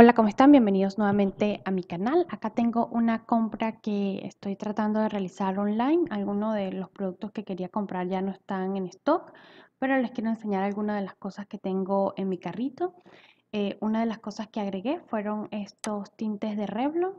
Hola, ¿cómo están? Bienvenidos nuevamente a mi canal. Acá tengo una compra que estoy tratando de realizar online. Algunos de los productos que quería comprar ya no están en stock, pero les quiero enseñar algunas de las cosas que tengo en mi carrito. Eh, una de las cosas que agregué fueron estos tintes de Revlon.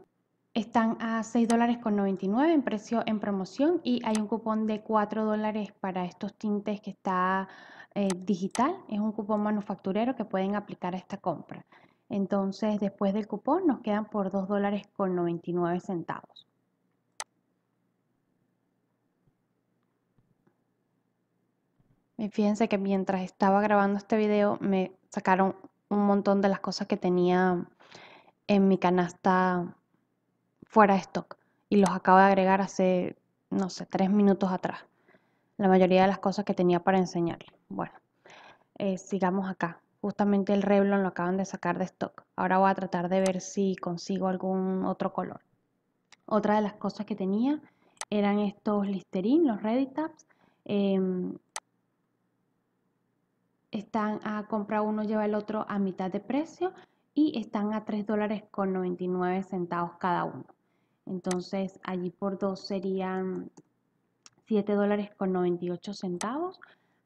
Están a $6.99 en precio en promoción y hay un cupón de $4 para estos tintes que está eh, digital. Es un cupón manufacturero que pueden aplicar a esta compra. Entonces, después del cupón nos quedan por 2 dólares con 99 centavos. fíjense que mientras estaba grabando este video me sacaron un montón de las cosas que tenía en mi canasta fuera de stock y los acabo de agregar hace, no sé, tres minutos atrás. La mayoría de las cosas que tenía para enseñarles. Bueno, eh, sigamos acá. Justamente el Revlon lo acaban de sacar de stock. Ahora voy a tratar de ver si consigo algún otro color. Otra de las cosas que tenía eran estos Listerine, los Ready Tabs. Em, están a compra uno, lleva el otro a mitad de precio y están a 3 dólares con 99 centavos cada uno. Entonces allí por dos serían 7 dólares con 98 centavos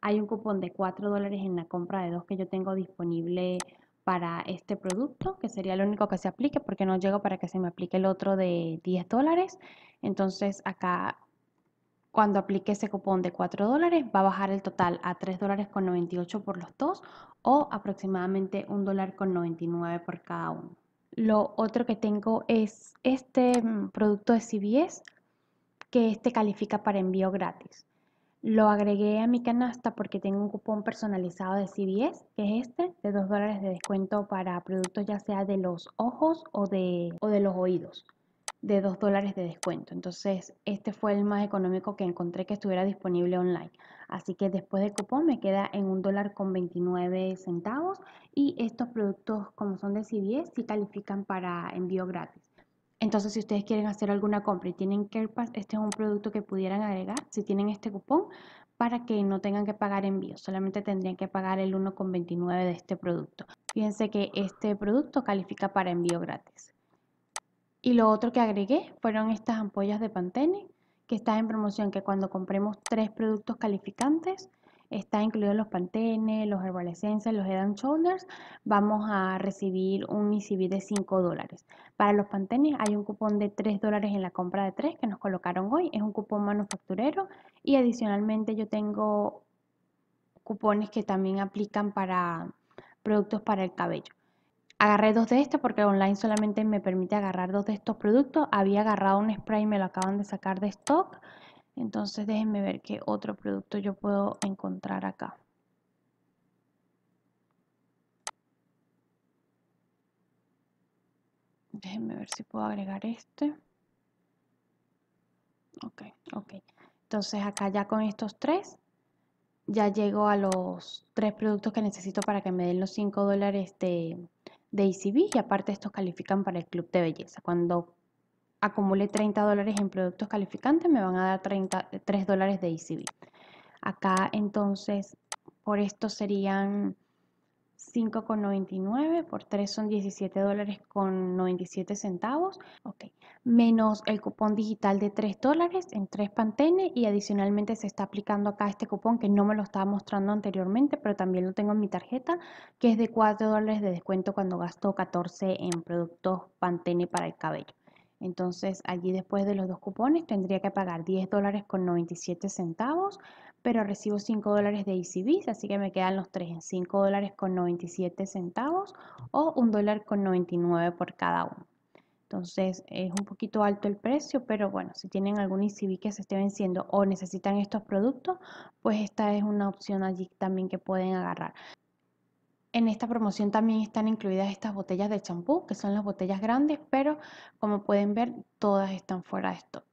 hay un cupón de 4 dólares en la compra de dos que yo tengo disponible para este producto, que sería lo único que se aplique, porque no llego para que se me aplique el otro de 10 dólares. Entonces acá, cuando aplique ese cupón de 4 dólares, va a bajar el total a 3 dólares con 98 por los dos o aproximadamente un dólar con 99 por cada uno. Lo otro que tengo es este mm, producto de CBS, que este califica para envío gratis. Lo agregué a mi canasta porque tengo un cupón personalizado de CBS, que es este, de 2 dólares de descuento para productos ya sea de los ojos o de, de los oídos, de 2 dólares de descuento. Entonces, este fue el más económico que encontré que estuviera disponible online. Así que después del cupón me queda en 1 dólar con 29 centavos y estos productos como son de CBS sí califican para envío gratis. Entonces, si ustedes quieren hacer alguna compra y tienen CarePass, este es un producto que pudieran agregar si tienen este cupón para que no tengan que pagar envío, solamente tendrían que pagar el 1,29 de este producto. Fíjense que este producto califica para envío gratis. Y lo otro que agregué fueron estas ampollas de Pantene que están en promoción, que cuando compremos tres productos calificantes, está incluido los Pantene, los Herbal Essences, los Head Shoulders, vamos a recibir un ICB e de 5 dólares. Para los Pantene hay un cupón de 3 dólares en la compra de 3 que nos colocaron hoy, es un cupón manufacturero y adicionalmente yo tengo cupones que también aplican para productos para el cabello. Agarré dos de estos porque online solamente me permite agarrar dos de estos productos. Había agarrado un spray, y me lo acaban de sacar de stock entonces déjenme ver qué otro producto yo puedo encontrar acá. Déjenme ver si puedo agregar este. Ok, ok. Entonces acá ya con estos tres, ya llego a los tres productos que necesito para que me den los 5 dólares de, de ECB y aparte estos califican para el club de belleza. Cuando acumule 30 dólares en productos calificantes, me van a dar 3 dólares de ECB. Acá entonces por esto serían 5,99, por 3 son 17 dólares con 97 centavos, Okay. menos el cupón digital de 3 dólares en 3 pantene, y adicionalmente se está aplicando acá este cupón que no me lo estaba mostrando anteriormente, pero también lo tengo en mi tarjeta, que es de 4 dólares de descuento cuando gasto 14 en productos pantene para el cabello. Entonces allí después de los dos cupones tendría que pagar 10 dólares con 97 centavos, pero recibo 5 dólares de EasyBiz, así que me quedan los tres en 5 dólares con 97 centavos o 1 dólar con 99 por cada uno. Entonces es un poquito alto el precio, pero bueno, si tienen algún ICB e que se esté venciendo o necesitan estos productos, pues esta es una opción allí también que pueden agarrar. En esta promoción también están incluidas estas botellas de champú, que son las botellas grandes, pero como pueden ver, todas están fuera de stock.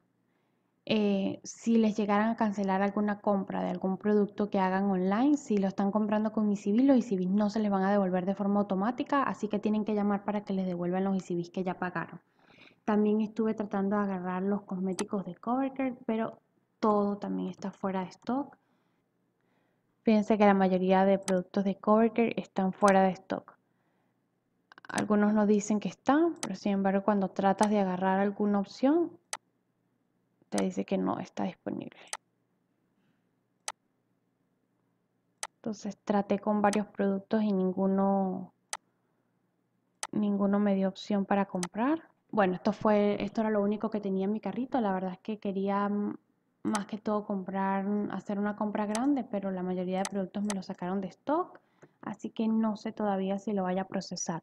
Eh, si les llegaran a cancelar alguna compra de algún producto que hagan online, si lo están comprando con ICB, los ICBs no se les van a devolver de forma automática, así que tienen que llamar para que les devuelvan los ICBs que ya pagaron. También estuve tratando de agarrar los cosméticos de Covergirl, pero todo también está fuera de stock. Fíjense que la mayoría de productos de Covercare están fuera de stock. Algunos nos dicen que están, pero sin embargo cuando tratas de agarrar alguna opción, te dice que no está disponible. Entonces traté con varios productos y ninguno, ninguno me dio opción para comprar. Bueno, esto, fue, esto era lo único que tenía en mi carrito. La verdad es que quería mm, más que todo comprar, hacer una compra grande, pero la mayoría de productos me los sacaron de stock, así que no sé todavía si lo vaya a procesar.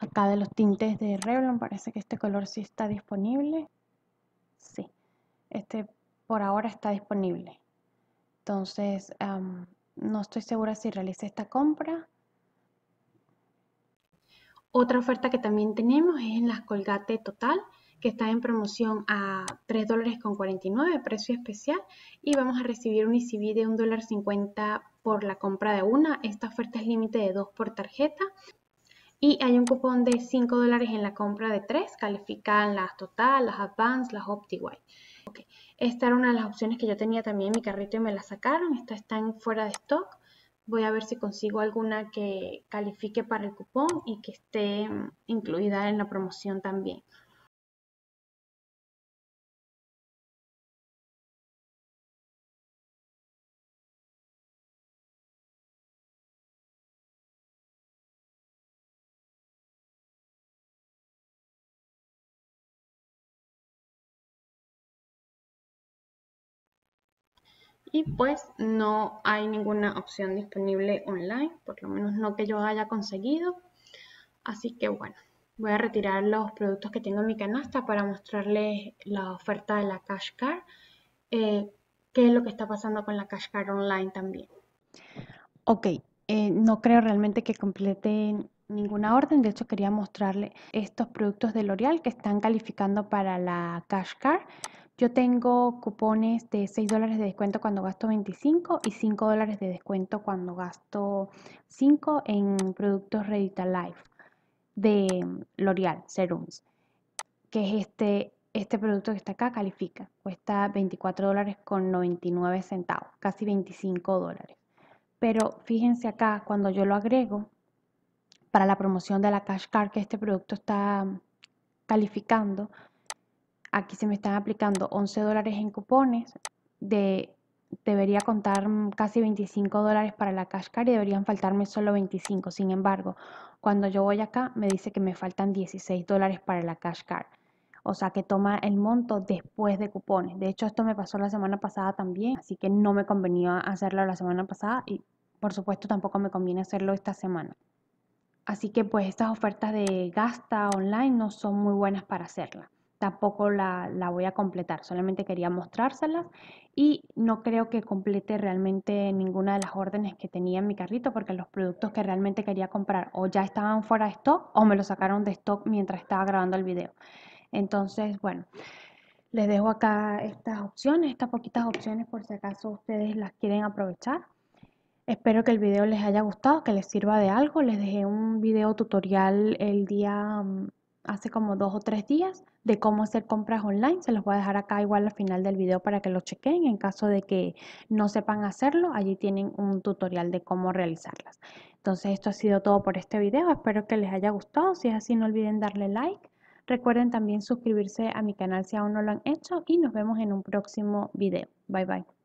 Acá de los tintes de Revlon parece que este color sí está disponible. Sí, este por ahora está disponible. Entonces, no estoy segura si realice esta compra. Otra oferta que también tenemos es en las Colgate Total que está en promoción a $3.49 dólares con 49, precio especial, y vamos a recibir un ICB de $1.50 dólar por la compra de una. Esta oferta es límite de 2 por tarjeta. Y hay un cupón de 5 dólares en la compra de 3. Califican las Total, las Advance, las OptiWide. Esta era una de las opciones que yo tenía también en mi carrito y me la sacaron. Esta está en fuera de stock. Voy a ver si consigo alguna que califique para el cupón y que esté mm, incluida en la promoción también. y pues no hay ninguna opción disponible online, por lo menos no que yo haya conseguido. Así que bueno, voy a retirar los productos que tengo en mi canasta para mostrarles la oferta de la Cash eh, qué es lo que está pasando con la Cash Card online también. Ok, eh, no creo realmente que complete ninguna orden, de hecho quería mostrarle estos productos de L'Oreal que están calificando para la Cash Card. Yo tengo cupones de 6 dólares de descuento cuando gasto 25 y 5 dólares de descuento cuando gasto 5 en productos Life de L'Oreal Serums, que es este, este producto que está acá, califica. Cuesta 24 dólares con 99 centavos, casi 25 dólares. Pero fíjense acá, cuando yo lo agrego para la promoción de la Cash Card que este producto está calificando, aquí se me están aplicando 11 dólares en cupones, de, debería contar casi 25 dólares para la cash card y deberían faltarme solo 25. Sin embargo, cuando yo voy acá me dice que me faltan 16 dólares para la cash card. O sea que toma el monto después de cupones. De hecho, esto me pasó la semana pasada también, así que no me convenía hacerlo la semana pasada y por supuesto tampoco me conviene hacerlo esta semana. Así que pues estas ofertas de gasta online no son muy buenas para hacerlas tampoco la, la, voy a completar, solamente quería mostrárselas y no creo que complete realmente ninguna de las órdenes que tenía en mi carrito porque los productos que realmente quería comprar o ya estaban fuera de stock o me los sacaron de stock mientras estaba grabando el video. Entonces, bueno, les dejo acá estas opciones, estas poquitas opciones por si acaso ustedes las quieren aprovechar. Espero que el video les haya gustado, que les sirva de algo. Les dejé un video tutorial el día mm, hace como dos o tres días de cómo hacer compras online. Se los voy a dejar acá igual al final del video para que lo chequen. En caso de que no sepan hacerlo, allí tienen un tutorial de cómo realizarlas. Entonces esto ha sido todo por este video. Espero que les haya gustado. Si es así, no olviden darle like. Recuerden también suscribirse a mi canal si aún no lo han hecho y nos vemos en un próximo video. Bye bye.